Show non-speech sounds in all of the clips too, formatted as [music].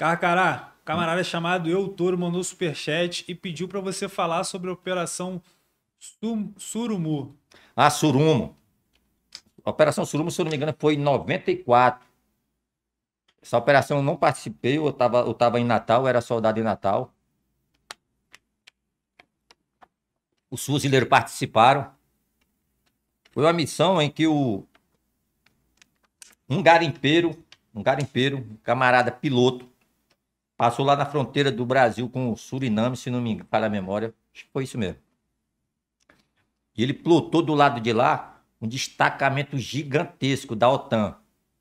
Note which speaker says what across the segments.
Speaker 1: Carcará, camarada chamado Eu Toro mandou superchat e pediu para você falar sobre a Operação Sum, Surumu. Ah, Surumo. A Operação Surumo, se eu não me engano, foi em 94. Essa operação eu não participei, eu estava eu tava em Natal, era soldado em Natal. Os fuzileiros participaram. Foi uma missão em que o um garimpeiro, um garimpeiro, um camarada piloto, Passou lá na fronteira do Brasil com o Suriname, se não me engano, para a memória. Acho que foi isso mesmo. E ele plotou do lado de lá um destacamento gigantesco da OTAN.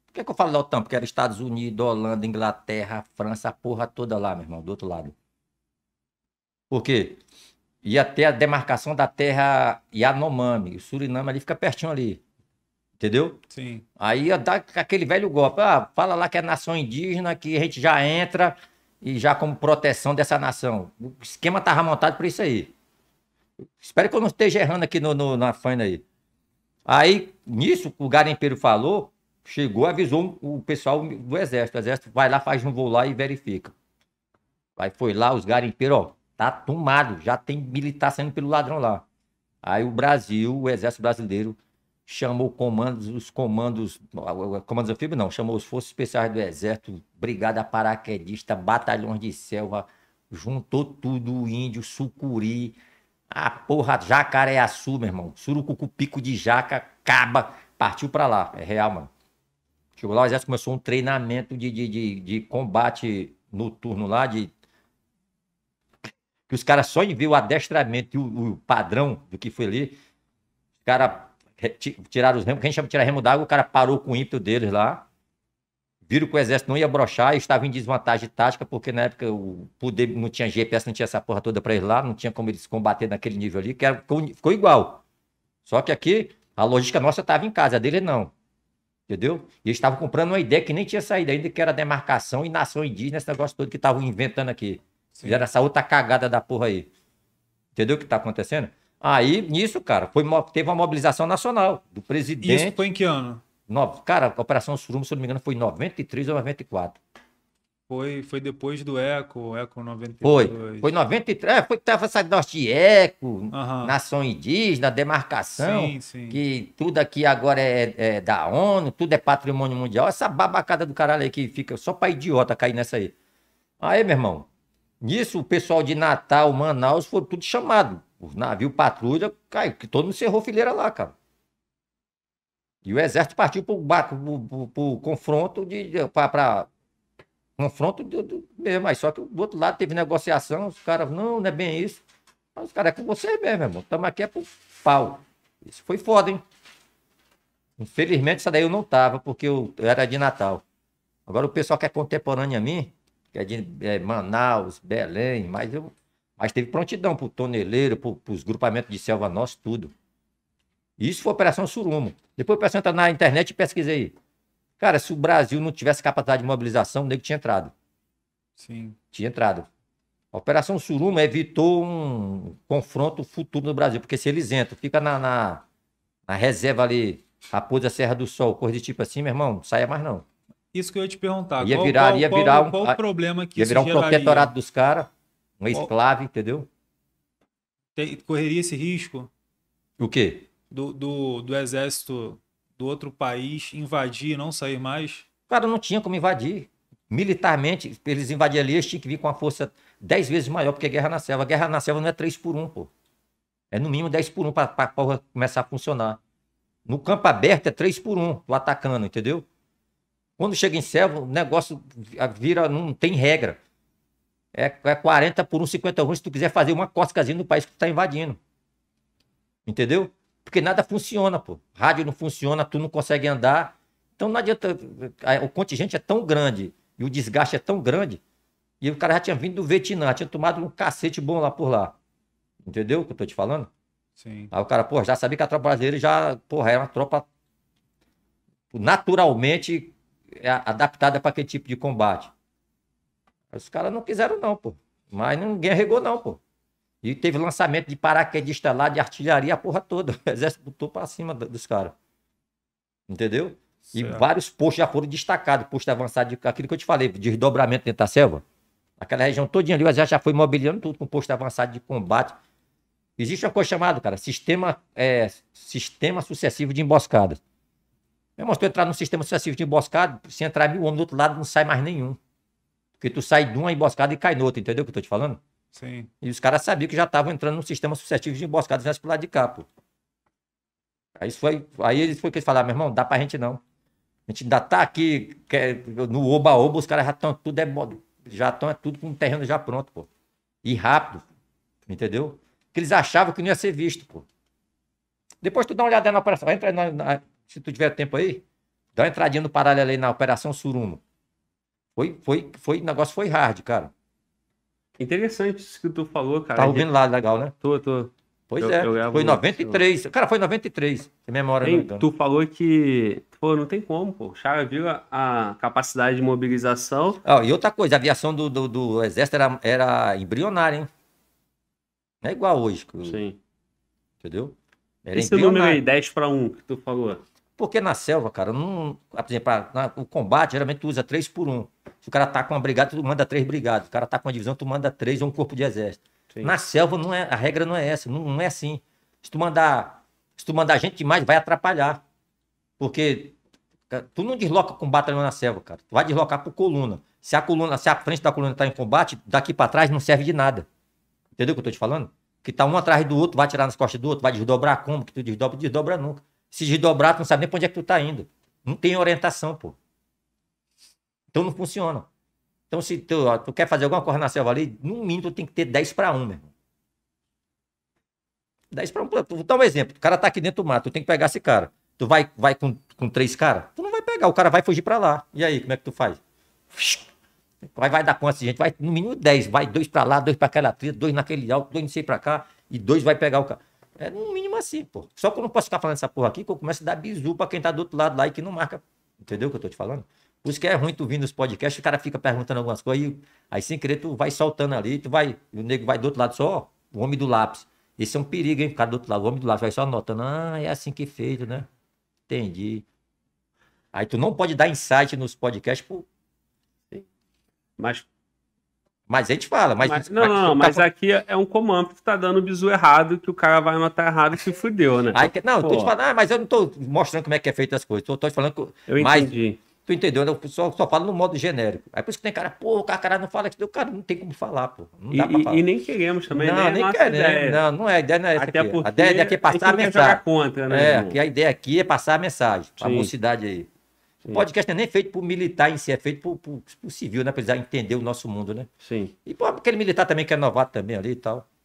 Speaker 1: Por que, que eu falo da OTAN? Porque era Estados Unidos, Holanda, Inglaterra, França, a porra toda lá, meu irmão, do outro lado. Por quê? E até a demarcação da terra Yanomami. O Suriname ali fica pertinho ali. Entendeu? Sim. Aí dá aquele velho golpe. Ah, fala lá que é nação indígena, que a gente já entra, e já como proteção dessa nação. O esquema estava montado para isso aí. Espero que eu não esteja errando aqui no, no na faina aí. Aí, nisso, o garimpeiro falou, chegou, avisou o pessoal do exército. O exército vai lá, faz um voo lá e verifica. Aí foi lá, os garimpeiros, ó, tá tomado, já tem militar saindo pelo ladrão lá. Aí o Brasil, o exército brasileiro, chamou comandos, os comandos, ah, comandos anfíbios não, chamou os forças especiais do exército, brigada paraquedista, batalhões de selva, juntou tudo, índio, sucuri, a porra, jacareaçu, meu irmão, surucucu, pico de jaca, caba, partiu pra lá, é real, mano. Chegou lá, o exército começou um treinamento de, de, de, de combate noturno lá, de que os caras só em o adestramento e o, o padrão do que foi ali, os caras tiraram os remos. Quem chama tirar remo d'água, o cara parou com o ímpeto deles lá. Viram que o exército não ia brochar e estava em desvantagem tática, porque na época o poder não tinha GPS, não tinha essa porra toda para eles lá, não tinha como eles combater naquele nível ali, que era, ficou, ficou igual. Só que aqui a logística nossa estava em casa, a dele não. Entendeu? E eles estavam comprando uma ideia que nem tinha saído ainda, que era demarcação e nação indígena, esse negócio todo que estavam inventando aqui. Sim. Fizeram essa outra cagada da porra aí. Entendeu o que está acontecendo? Aí, nisso, cara, foi, teve uma mobilização nacional do presidente. Isso foi em que ano? No, cara, a Operação Surumo, se eu não me engano, foi em 93 ou 94. Foi, foi depois do Eco, Eco 92. Foi, foi 93, é, foi tava essa negócio de Eco, uhum. nação indígena, demarcação, sim, sim. que tudo aqui agora é, é, da ONU, tudo é patrimônio mundial, essa babacada do caralho aí que fica só pra idiota cair nessa aí. Aí, meu irmão, nisso o pessoal de Natal, Manaus, foi tudo chamado os navios patrulha, caiu, que todo mundo cerrou fileira lá, cara. E o exército partiu para o confronto de. para confronto do, do, mesmo, mas só que do outro lado teve negociação, os caras, não, não é bem isso. Mas os caras é com você mesmo, irmão. Estamos aqui é pro pau. Isso foi foda, hein? Infelizmente, essa daí eu não tava, porque eu, eu era de Natal. Agora o pessoal que é contemporâneo a mim, que é de é, Manaus, Belém, mas eu mas teve prontidão para o toneleiro, para os grupamentos de selva nosso, tudo. Isso foi a Operação Surumo. Depois o pessoal entra na internet e pesquisa aí. Cara, se o Brasil não tivesse capacidade de mobilização, o nego tinha entrado. Sim. Tinha entrado. A Operação Surumo evitou um confronto futuro no Brasil, porque se eles é entram, fica na, na, na reserva ali, Raposa Serra do Sol, coisa de tipo assim, meu irmão, não saia mais não. Isso que eu ia te perguntar. Ia qual, virar, qual, ia virar qual, um, qual o problema que Ia virar um protetorado dos caras um ex entendeu? correria esse risco? O quê? Do, do, do exército do outro país invadir e não sair mais? Cara, não tinha como invadir. Militarmente, eles invadiam ali, eles tinham que vir com uma força 10 vezes maior, porque é guerra na selva. Guerra na selva não é 3 por 1, pô. É no mínimo 10 por 1 para a porra começar a funcionar. No campo aberto é 3 por 1, o atacando, entendeu? Quando chega em selva, o negócio vira, não tem regra. É, é 40 por 1, 50 se tu quiser fazer uma coscazinha no país que tu tá invadindo. Entendeu? Porque nada funciona, pô. Rádio não funciona, tu não consegue andar. Então não adianta. É, o contingente é tão grande e o desgaste é tão grande. E o cara já tinha vindo do Vietnã, tinha tomado um cacete bom lá por lá. Entendeu o que eu tô te falando? Sim. Aí o cara, pô, já sabia que a tropa brasileira já, porra, era uma tropa naturalmente é, adaptada para aquele tipo de combate. Os caras não quiseram, não, pô. Mas ninguém arregou não, pô. E teve lançamento de paraquedista lá, de artilharia, a porra toda. [laughs] O exército botou pra cima dos caras. Entendeu? Certo. E vários postos já foram destacados. Posto avançado, de, aquilo que eu te falei, de desdobramento dentro da selva. Aquela região todinha ali, o exército já foi mobiliando tudo com posto avançado de combate. Existe uma coisa chamada, cara, sistema, é, sistema sucessivo de emboscada. Meu irmão, se tu entrar num sistema sucessivo de emboscada, se entrar mil homens do outro lado, não sai mais nenhum. Porque tu sai de uma emboscada e cai noutra, entendeu o que eu tô te falando? Sim. E os caras sabiam que já estavam entrando num sistema suscetível de emboscadas viesse pro lado de cá, pô. Aí, foi, aí eles foi que eles falaram, ah, meu irmão, dá pra gente não. A gente ainda tá aqui quer, é, no oba-oba, os caras já estão tudo, é, já estão é tudo com o terreno já pronto, pô. E rápido, entendeu? Que eles achavam que não ia ser visto, pô. Depois tu dá uma olhada na operação, entra na, na, se tu tiver tempo aí, dá uma entradinha no paralelo aí na Operação Surumo. Foi, foi, foi, o negócio foi hard, cara. Interessante isso que tu falou, cara. Tá ouvindo lá, legal, né? Tô, tô. Pois eu, é, eu foi 93. Cara, foi 93, se memória Ei, não Tu falou que, pô, não tem como, pô. O Chaga viu a, capacidade de mobilização. Ah, e outra coisa, a aviação do, do, do Exército era, era embrionária, hein? Não é igual hoje. Que... Sim. Entendeu? Era Esse é número aí, 10 para 1 que tu falou. Porque na selva, cara, não, por exemplo, na, o combate geralmente tu usa 3 por 1. Se o cara tá com uma brigada, tu manda três brigadas. Se o cara tá com uma divisão, tu manda três ou um corpo de exército. Sim. Na selva não é, a regra não é essa, não, não, é assim. Se tu mandar, se tu mandar gente demais, vai atrapalhar. Porque tu não desloca com batalhão na selva, cara. Tu vai deslocar por coluna. Se a coluna, se a frente da coluna tá em combate, daqui para trás não serve de nada. Entendeu o que eu tô te falando? Que tá um atrás do outro, vai tirar nas costas do outro, vai desdobrar como que tu desdobra, desdobra nunca. Se desdobrar, tu não sabe nem pra onde é que tu tá indo. Não tem orientação, pô. Então não funciona. Então, se tu, ó, tu quer fazer alguma coisa na selva ali, no mínimo tu tem que ter 10 para 1, meu irmão. 10 para 1. Vou dar um exemplo. O cara tá aqui dentro do mato, tu tem que pegar esse cara. Tu vai, vai com, com três caras? Tu não vai pegar, o cara vai fugir para lá. E aí, como é que tu faz? Vai, vai dar essa gente? Vai no mínimo 10. Vai dois para lá, dois para aquela trilha, dois naquele alto, dois não sei para cá, e dois vai pegar o cara. É no mínimo assim, pô. Só que eu não posso ficar falando essa porra aqui que eu começo a dar bizu pra quem tá do outro lado lá e que não marca. Entendeu o que eu tô te falando? Por isso que é ruim tu vindo nos podcasts, o cara fica perguntando algumas coisas, e aí sem querer tu vai soltando ali, tu vai, o nego vai do outro lado só, o homem do lápis. Esse é um perigo, hein? Ficar cara do outro lado, o homem do lápis vai só anotando, ah, é assim que é feito, né? Entendi. Aí tu não pode dar insight nos podcasts por... Mas mas a gente fala, mas. mas não, mas, não, mas tá... aqui é um comando que tu tá dando bizu errado, que o cara vai anotar errado e se fudeu, né? Aí, não, Pô. tô te falando, ah, mas eu não tô mostrando como é que é feito as coisas. Tô, tô te falando que. Eu mas, entendi. Tu entendeu? só fala no modo genérico. Aí por isso que tem cara, pô, o cara não fala aquilo, cara, não tem como falar, pô. Não dá e, pra falar. E nem queremos também, não, né? Nem quer, ideia. não, não é, a ideia não é essa Até aqui. a ideia aqui é passar a mensagem. Contra, né, é, que a ideia aqui é passar a mensagem, Sim. a mocidade aí. O podcast não é nem feito pro militar em si, é feito pro, por, civil, né? Pra eles entender o nosso mundo, né? Sim. E pô, aquele militar também que é novato também ali e tal.